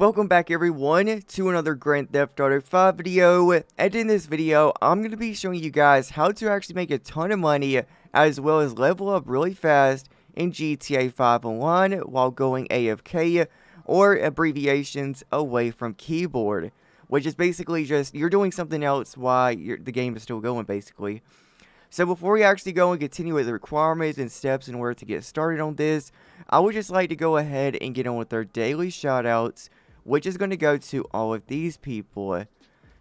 Welcome back everyone to another Grand Theft Auto 5 video, and in this video, I'm going to be showing you guys how to actually make a ton of money, as well as level up really fast in GTA 5 Online while going AFK, or abbreviations away from keyboard, which is basically just, you're doing something else while the game is still going basically. So before we actually go and continue with the requirements and steps in order to get started on this, I would just like to go ahead and get on with our daily shoutouts which is going to go to all of these people.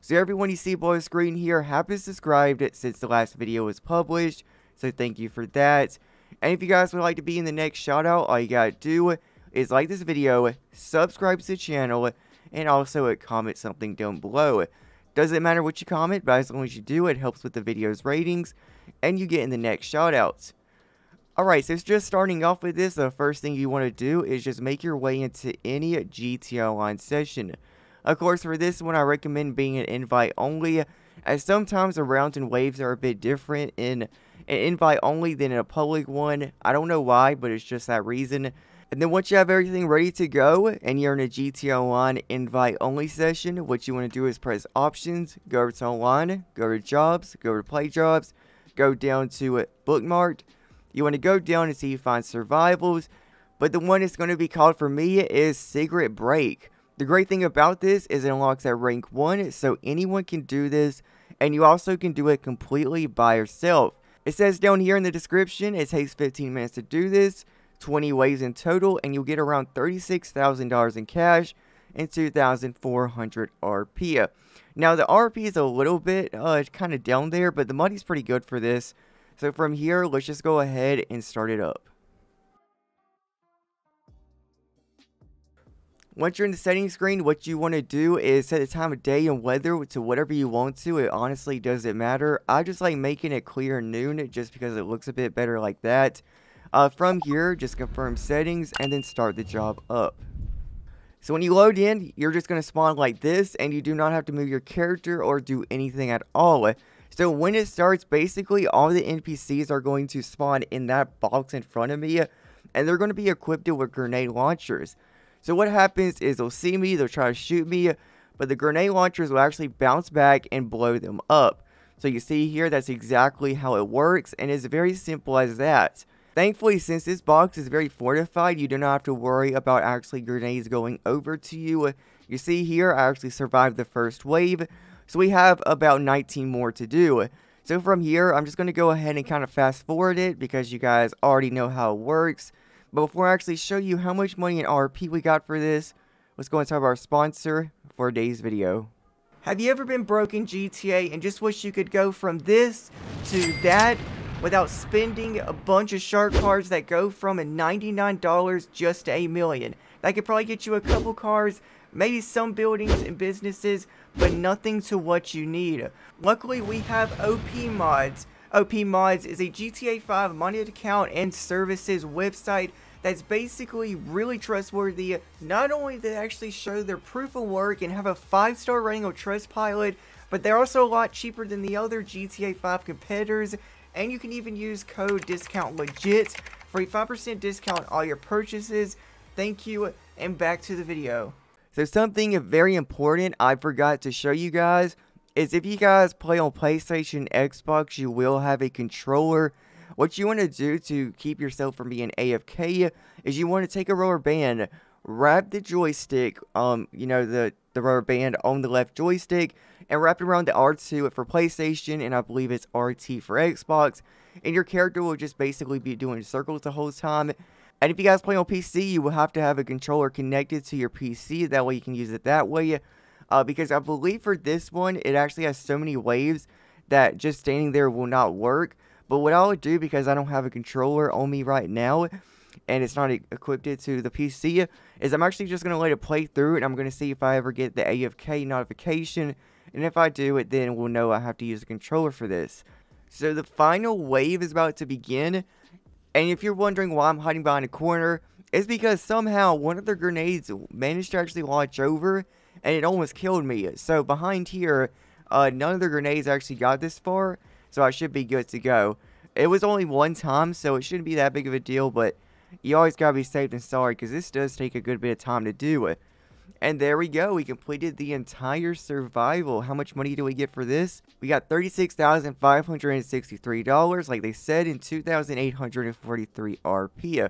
So everyone you see below screen here happens subscribed since the last video was published, so thank you for that. And if you guys would like to be in the next shoutout, all you gotta do is like this video, subscribe to the channel, and also comment something down below. Doesn't matter what you comment, but as long as you do, it helps with the video's ratings, and you get in the next shoutouts. Alright, so just starting off with this, the first thing you want to do is just make your way into any GTA Online session. Of course, for this one, I recommend being an invite only, as sometimes the rounds and waves are a bit different in an invite only than in a public one. I don't know why, but it's just that reason. And then once you have everything ready to go, and you're in a GTA Online invite only session, what you want to do is press options, go to online, go to jobs, go to play jobs, go down to bookmarked, you want to go down and see if you find survivals, but the one that's going to be called for me is Secret Break. The great thing about this is it unlocks at rank 1, so anyone can do this, and you also can do it completely by yourself. It says down here in the description, it takes 15 minutes to do this, 20 waves in total, and you'll get around $36,000 in cash and 2,400 RP. Now, the RP is a little bit uh, kind of down there, but the money's pretty good for this. So from here, let's just go ahead and start it up. Once you're in the settings screen, what you want to do is set the time of day and weather to whatever you want to. It honestly doesn't matter. I just like making it clear noon just because it looks a bit better like that. Uh, from here, just confirm settings and then start the job up. So when you load in, you're just going to spawn like this and you do not have to move your character or do anything at all. So when it starts, basically all the NPCs are going to spawn in that box in front of me, and they're going to be equipped with grenade launchers. So what happens is they'll see me, they'll try to shoot me, but the grenade launchers will actually bounce back and blow them up. So you see here, that's exactly how it works, and it's very simple as that. Thankfully, since this box is very fortified, you do not have to worry about actually grenades going over to you. You see here, I actually survived the first wave, so we have about 19 more to do. So from here, I'm just going to go ahead and kind of fast forward it because you guys already know how it works. But before I actually show you how much money in RP we got for this, let's go and talk about our sponsor for today's video. Have you ever been broke in GTA and just wish you could go from this to that without spending a bunch of shark cards that go from a $99 just to a million? That could probably get you a couple cars maybe some buildings and businesses, but nothing to what you need. Luckily, we have OP Mods. OP Mods is a GTA 5 money account and services website that's basically really trustworthy. Not only do they actually show their proof of work and have a 5-star rating on Trustpilot, but they're also a lot cheaper than the other GTA 5 competitors, and you can even use code discount legit for a 5% discount on all your purchases. Thank you, and back to the video. So something very important I forgot to show you guys is if you guys play on PlayStation, Xbox, you will have a controller. What you want to do to keep yourself from being AFK is you want to take a rubber band, wrap the joystick, um, you know, the, the rubber band on the left joystick, and wrap it around the R2 for PlayStation, and I believe it's RT for Xbox, and your character will just basically be doing circles the whole time, and if you guys play on PC, you will have to have a controller connected to your PC. That way you can use it that way. Uh, because I believe for this one, it actually has so many waves that just standing there will not work. But what I would do, because I don't have a controller on me right now, and it's not equipped to the PC, is I'm actually just going to let it play through, and I'm going to see if I ever get the AFK notification. And if I do, it then we will know I have to use a controller for this. So the final wave is about to begin, and if you're wondering why I'm hiding behind a corner, it's because somehow one of their grenades managed to actually launch over and it almost killed me. So behind here, uh, none of the grenades actually got this far, so I should be good to go. It was only one time, so it shouldn't be that big of a deal, but you always gotta be safe and sorry, because this does take a good bit of time to do it. And there we go. We completed the entire survival. How much money do we get for this? We got $36,563, like they said, in 2,843 RPA.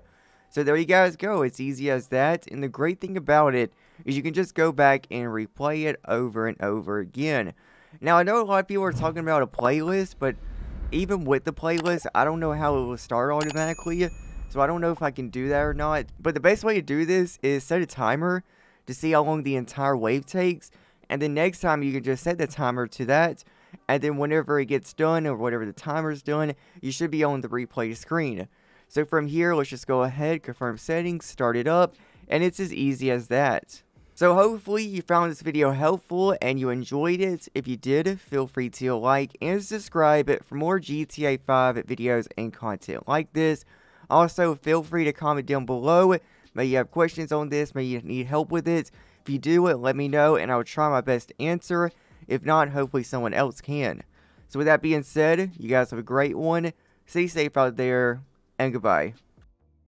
So there you guys go. It's easy as that. And the great thing about it is you can just go back and replay it over and over again. Now, I know a lot of people are talking about a playlist, but even with the playlist, I don't know how it will start automatically. So I don't know if I can do that or not. But the best way to do this is set a timer to see how long the entire wave takes. And then next time you can just set the timer to that. And then whenever it gets done or whatever the timer is done, you should be on the replay screen. So from here, let's just go ahead, confirm settings, start it up, and it's as easy as that. So hopefully you found this video helpful and you enjoyed it. If you did, feel free to like and subscribe for more GTA 5 videos and content like this. Also, feel free to comment down below Maybe you have questions on this, maybe you need help with it. If you do it, let me know and I'll try my best to answer. If not, hopefully someone else can. So with that being said, you guys have a great one. Stay safe out there and goodbye.